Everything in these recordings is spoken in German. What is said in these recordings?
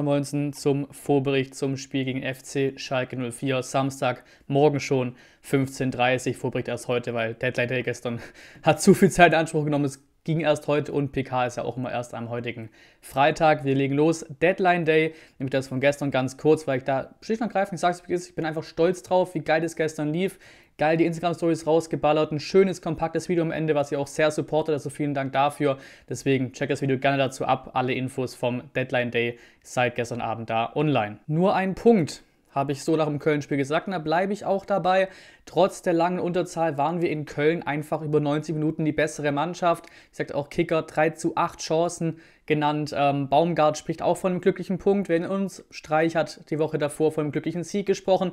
119 zum Vorbericht zum Spiel gegen FC Schalke 04. Samstag, morgen schon 15.30 Uhr. Vorbericht erst heute, weil Deadline Day gestern hat zu viel Zeit in Anspruch genommen. Es ging erst heute und PK ist ja auch immer erst am heutigen Freitag. Wir legen los. Deadline Day, nämlich das von gestern ganz kurz, weil ich da schlicht und ergreifend sage, ich bin einfach stolz drauf, wie geil es gestern lief geil die Instagram-Stories rausgeballert. Ein schönes, kompaktes Video am Ende, was ihr auch sehr supportet. Also vielen Dank dafür. Deswegen checkt das Video gerne dazu ab. Alle Infos vom Deadline Day seit gestern Abend da online. Nur ein Punkt habe ich so nach dem Köln-Spiel gesagt und da bleibe ich auch dabei. Trotz der langen Unterzahl waren wir in Köln einfach über 90 Minuten die bessere Mannschaft. Ich sagte auch Kicker 3 zu 8 Chancen genannt. Ähm, Baumgart spricht auch von einem glücklichen Punkt. Wenn uns Streich hat die Woche davor von einem glücklichen Sieg gesprochen.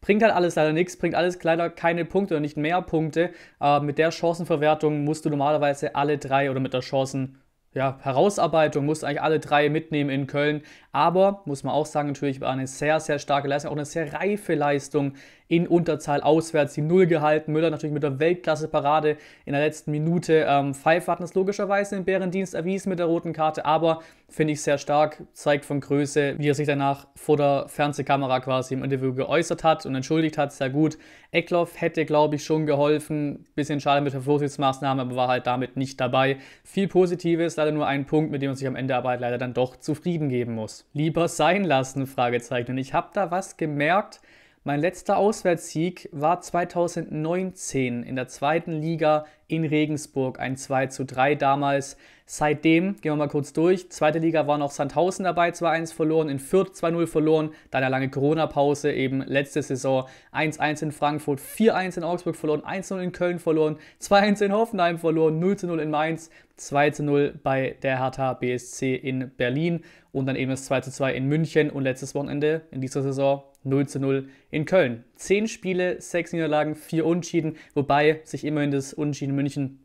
Bringt halt alles leider nichts, bringt alles leider keine Punkte oder nicht mehr Punkte. Äh, mit der Chancenverwertung musst du normalerweise alle drei oder mit der Chancen ja, Herausarbeitung, musste eigentlich alle drei mitnehmen in Köln. Aber, muss man auch sagen, natürlich war eine sehr, sehr starke Leistung, auch eine sehr reife Leistung in Unterzahl auswärts, die Null gehalten. Müller natürlich mit der Weltklasse-Parade in der letzten Minute. Ähm, Pfeiffer hat es logischerweise im Bärendienst erwiesen mit der roten Karte, aber finde ich sehr stark, zeigt von Größe, wie er sich danach vor der Fernsehkamera quasi im Interview geäußert hat und entschuldigt hat, sehr gut. Eckloff hätte, glaube ich, schon geholfen, bisschen schade mit der Vorsichtsmaßnahme, aber war halt damit nicht dabei. Viel Positives, leider nur ein Punkt, mit dem man sich am Ende aber leider dann doch zufrieden geben muss. Lieber sein lassen, Fragezeichen. Und ich habe da was gemerkt, mein letzter Auswärtssieg war 2019 in der zweiten Liga in Regensburg, ein 2 zu 3 damals. Seitdem, gehen wir mal kurz durch, zweite Liga war noch Sandhausen dabei, 2-1 verloren, in Fürth 2-0 verloren, dann eine lange Corona-Pause, eben letzte Saison 1-1 in Frankfurt, 4-1 in Augsburg verloren, 1-0 in Köln verloren, 2-1 in Hoffenheim verloren, 0-0 in Mainz, 2-0 bei der Hertha BSC in Berlin und dann eben das 2-2 in München und letztes Wochenende in dieser Saison 0 zu 0 in Köln. Zehn Spiele, sechs Niederlagen, vier Unschieden, wobei sich immerhin das Unentschieden München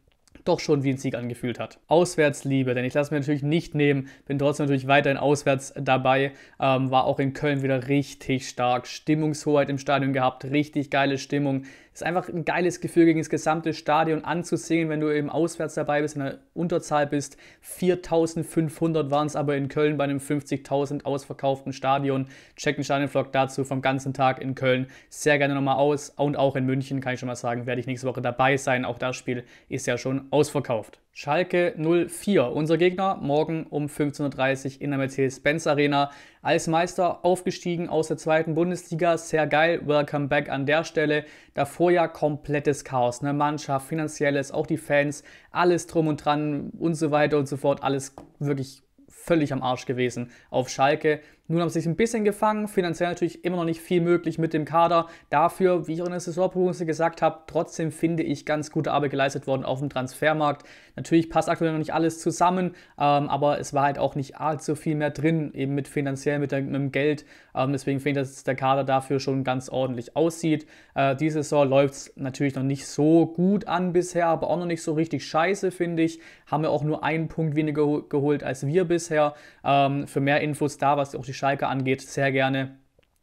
doch schon wie ein Sieg angefühlt hat. Auswärtsliebe, denn ich lasse mir natürlich nicht nehmen, bin trotzdem natürlich weiterhin auswärts dabei, ähm, war auch in Köln wieder richtig stark, Stimmungshoheit im Stadion gehabt, richtig geile Stimmung, ist einfach ein geiles Gefühl, gegen das gesamte Stadion anzusehen, wenn du eben auswärts dabei bist, in der Unterzahl bist. 4500 waren es aber in Köln bei einem 50.000 ausverkauften Stadion. Check den Stadionvlog dazu vom ganzen Tag in Köln. Sehr gerne nochmal aus. Und auch in München, kann ich schon mal sagen, werde ich nächste Woche dabei sein. Auch das Spiel ist ja schon ausverkauft. Schalke 04, unser Gegner, morgen um 15.30 Uhr in der Mercedes-Benz Arena. Als Meister aufgestiegen aus der zweiten Bundesliga, sehr geil, welcome back an der Stelle. Davor ja komplettes Chaos, ne? Mannschaft, finanzielles, auch die Fans, alles drum und dran und so weiter und so fort, alles wirklich völlig am Arsch gewesen auf Schalke. Nun haben sie sich ein bisschen gefangen, finanziell natürlich immer noch nicht viel möglich mit dem Kader. Dafür, wie ich auch in der Saisonprognose gesagt habe, trotzdem finde ich ganz gute Arbeit geleistet worden auf dem Transfermarkt. Natürlich passt aktuell noch nicht alles zusammen, ähm, aber es war halt auch nicht allzu viel mehr drin, eben mit finanziell, mit, der, mit dem Geld. Ähm, deswegen finde ich, dass der Kader dafür schon ganz ordentlich aussieht. Äh, diese Saison läuft es natürlich noch nicht so gut an bisher, aber auch noch nicht so richtig scheiße, finde ich. Haben wir auch nur einen Punkt weniger geholt als wir bisher. Ähm, für mehr Infos da, was auch die Schalke angeht, sehr gerne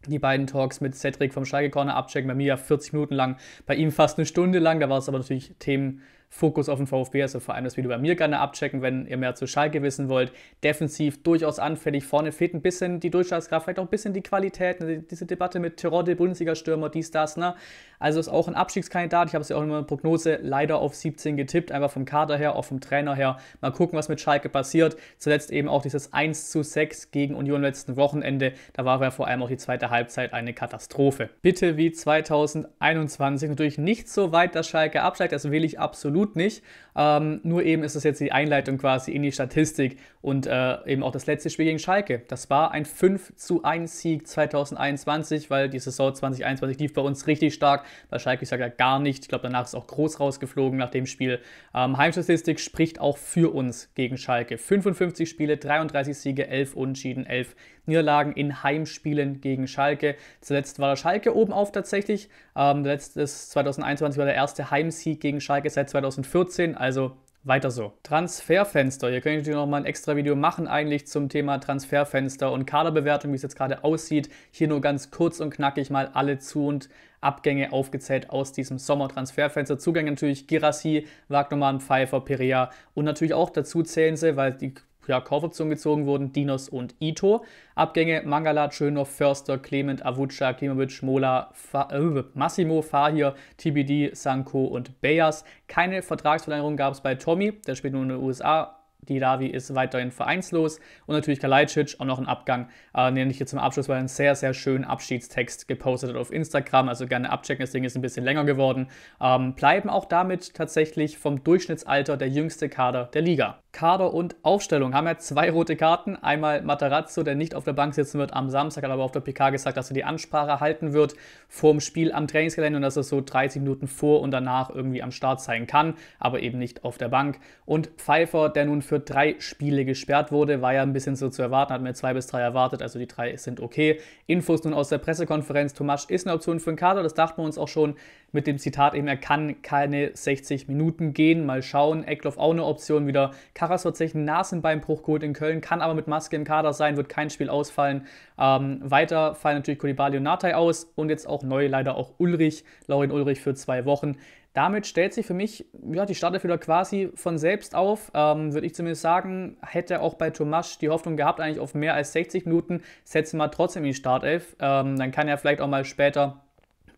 die beiden Talks mit Cedric vom Schalke Corner abchecken. Bei mir ja 40 Minuten lang, bei ihm fast eine Stunde lang. Da war es aber natürlich Themen Fokus auf den VfB, also vor allem das Video bei mir gerne abchecken, wenn ihr mehr zu Schalke wissen wollt. Defensiv durchaus anfällig, vorne fehlt ein bisschen die Durchschlagskraft, vielleicht auch ein bisschen die Qualität. Ne, diese Debatte mit Terodde, Bundesliga-Stürmer, dies, das, ne? Also ist auch ein Abstiegskandidat. Ich habe es ja auch in meiner Prognose leider auf 17 getippt, einfach vom Kader her, auch vom Trainer her. Mal gucken, was mit Schalke passiert. Zuletzt eben auch dieses 1 zu 6 gegen Union letzten Wochenende. Da war ja vor allem auch die zweite Halbzeit eine Katastrophe. Bitte wie 2021 natürlich nicht so weit, dass Schalke absteigt. Das will ich absolut absolut nicht. Ähm, nur eben ist das jetzt die Einleitung quasi in die Statistik und äh, eben auch das letzte Spiel gegen Schalke. Das war ein 5 zu 1 Sieg 2021, weil die Saison 2021 lief bei uns richtig stark. Bei Schalke ich sage ja gar nicht. Ich glaube, danach ist auch groß rausgeflogen nach dem Spiel. Ähm, Heimstatistik spricht auch für uns gegen Schalke. 55 Spiele, 33 Siege, 11 Unentschieden, 11 Niederlagen in Heimspielen gegen Schalke. Zuletzt war der Schalke oben auf tatsächlich. Ähm, letztes 2021 war der erste Heimsieg gegen Schalke seit 2014, also weiter so. Transferfenster. Hier könnte ich natürlich nochmal ein extra Video machen, eigentlich zum Thema Transferfenster und Kaderbewertung, wie es jetzt gerade aussieht. Hier nur ganz kurz und knackig mal alle Zu- und Abgänge aufgezählt aus diesem Sommertransferfenster. Zugänge natürlich Girassi, Wagnermann, Pfeiffer, Perea und natürlich auch dazu zählen sie, weil die ja, Kaufoption gezogen wurden, Dinos und Ito. Abgänge Mangala, Schönhoff, Förster, Clement, Avuca, Klimovic, Mola, Fa äh, Massimo, Fahir, TBD, Sanko und Bayas. Keine Vertragsverlängerung gab es bei Tommy, der spielt nun in den USA. Die Ravi ist weiterhin vereinslos und natürlich Kalajdzic, auch noch ein Abgang, äh, nenne ich jetzt zum Abschluss, weil er einen sehr, sehr schönen Abschiedstext gepostet hat auf Instagram, also gerne abchecken, das Ding ist ein bisschen länger geworden, ähm, bleiben auch damit tatsächlich vom Durchschnittsalter der jüngste Kader der Liga. Kader und Aufstellung haben ja zwei rote Karten. Einmal Matarazzo, der nicht auf der Bank sitzen wird am Samstag, hat aber auf der PK gesagt, dass er die Ansprache halten wird vor dem Spiel am Trainingsgelände und dass er so 30 Minuten vor und danach irgendwie am Start sein kann, aber eben nicht auf der Bank. Und Pfeiffer, der nun für drei Spiele gesperrt wurde, war ja ein bisschen so zu erwarten, hat mir zwei bis drei erwartet, also die drei sind okay. Infos nun aus der Pressekonferenz, Tomasch ist eine Option für den Kader, das dachten wir uns auch schon mit dem Zitat eben, er kann keine 60 Minuten gehen, mal schauen. Eckloff auch eine Option wieder. Kass Taras hat einen Nasenbeinbruch geholt in Köln, kann aber mit Maske im Kader sein, wird kein Spiel ausfallen. Ähm, weiter fallen natürlich Koulibaly und Natay aus und jetzt auch neu leider auch Ulrich, Laurin Ulrich für zwei Wochen. Damit stellt sich für mich ja, die Startelf wieder quasi von selbst auf, ähm, würde ich zumindest sagen. Hätte auch bei Tomasch die Hoffnung gehabt, eigentlich auf mehr als 60 Minuten, setze mal trotzdem in die Startelf. Ähm, dann kann er vielleicht auch mal später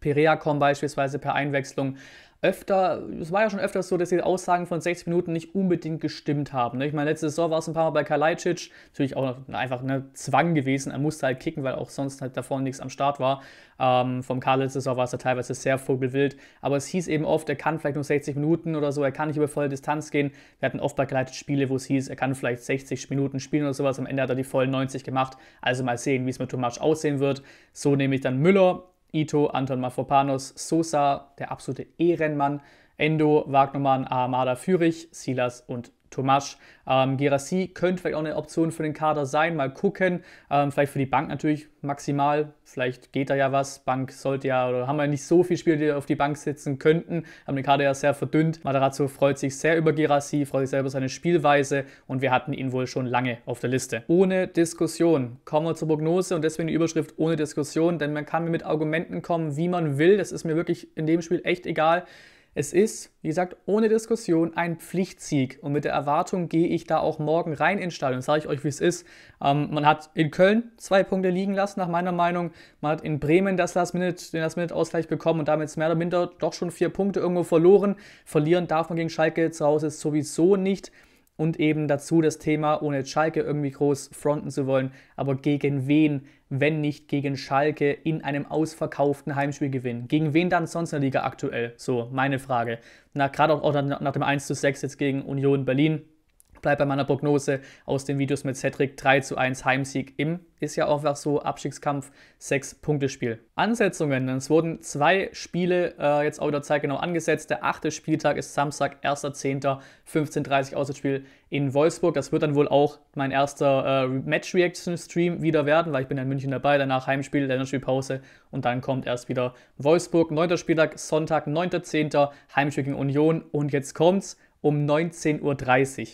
Perea kommen, beispielsweise per Einwechslung öfter, es war ja schon öfters so, dass die Aussagen von 60 Minuten nicht unbedingt gestimmt haben. Ne? Ich meine, letzte Saison war es ein paar Mal bei Kalajdzic, natürlich auch einfach ne, Zwang gewesen, er musste halt kicken, weil auch sonst halt davor nichts am Start war. Ähm, vom Karl letzte Saison war es ja teilweise sehr vogelwild, aber es hieß eben oft, er kann vielleicht nur 60 Minuten oder so, er kann nicht über volle Distanz gehen. Wir hatten oft bei Kalajdzic Spiele, wo es hieß, er kann vielleicht 60 Minuten spielen oder sowas, am Ende hat er die vollen 90 gemacht, also mal sehen, wie es mit Tomac aussehen wird. So nehme ich dann Müller Ito, Anton Mafropanos, Sosa, der absolute Ehrenmann, Endo, Wagnermann, Armada Fürich, Silas und Tomasch. Ähm, Gerassi könnte vielleicht auch eine Option für den Kader sein. Mal gucken. Ähm, vielleicht für die Bank natürlich maximal. Vielleicht geht da ja was. Bank sollte ja, oder haben wir nicht so viele Spieler, die auf die Bank sitzen könnten. Haben den Kader ja sehr verdünnt. Matarazzo freut sich sehr über Gerassi, freut sich sehr über seine Spielweise und wir hatten ihn wohl schon lange auf der Liste. Ohne Diskussion. Kommen wir zur Prognose und deswegen die Überschrift ohne Diskussion, denn man kann mit Argumenten kommen, wie man will. Das ist mir wirklich in dem Spiel echt egal. Es ist, wie gesagt, ohne Diskussion ein Pflichtsieg. Und mit der Erwartung gehe ich da auch morgen rein ins Stadion. Sage ich euch, wie es ist. Ähm, man hat in Köln zwei Punkte liegen lassen, nach meiner Meinung. Man hat in Bremen das Last Minute, den Last-Minute-Ausgleich bekommen und damit mehr oder minder doch schon vier Punkte irgendwo verloren. Verlieren darf man gegen Schalke zu Hause sowieso nicht und eben dazu das Thema, ohne Schalke irgendwie groß fronten zu wollen, aber gegen wen wenn nicht gegen Schalke in einem ausverkauften Heimspiel gewinnen? Gegen wen dann sonst in der Liga aktuell? So, meine Frage. Na, Gerade auch nach dem 1 zu 6 jetzt gegen Union Berlin Bleib bei meiner Prognose aus den Videos mit Cedric 3 zu 1 Heimsieg im, ist ja auch so, Abstiegskampf, 6-Punkte-Spiel. Ansetzungen, es wurden zwei Spiele äh, jetzt auch der Zeit genau angesetzt. Der achte Spieltag ist Samstag, 1.10.15:30 Uhr Auswärtsspiel in Wolfsburg. Das wird dann wohl auch mein erster äh, Match-Reaction-Stream wieder werden, weil ich bin in München dabei, danach Heimspiel, Länderspielpause und dann kommt erst wieder Wolfsburg. Neunter Spieltag, Sonntag, 9.10., Heimspiel gegen Union und jetzt kommt's um 19.30 Uhr.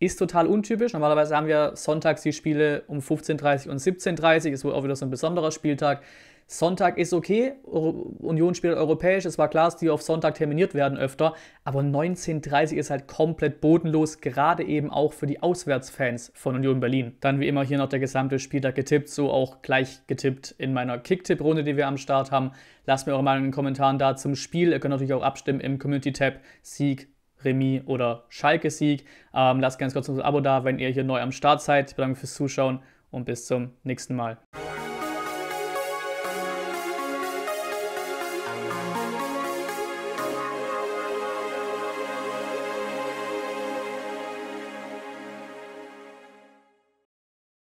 Ist total untypisch. Normalerweise haben wir sonntags die Spiele um 15.30 Uhr und 17.30 Uhr. Ist wohl auch wieder so ein besonderer Spieltag. Sonntag ist okay, Union spielt europäisch, es war klar, dass die auf Sonntag terminiert werden öfter, aber 19.30 Uhr ist halt komplett bodenlos, gerade eben auch für die Auswärtsfans von Union Berlin. Dann wie immer hier noch der gesamte Spieltag getippt, so auch gleich getippt in meiner Kicktipp-Runde, die wir am Start haben. Lasst mir eure Meinung in den Kommentaren da zum Spiel, ihr könnt natürlich auch abstimmen im Community-Tab, Sieg, Remis oder Schalke-Sieg. Ähm, lasst ganz kurz ein Abo da, wenn ihr hier neu am Start seid. Ich bedanke mich fürs Zuschauen und bis zum nächsten Mal.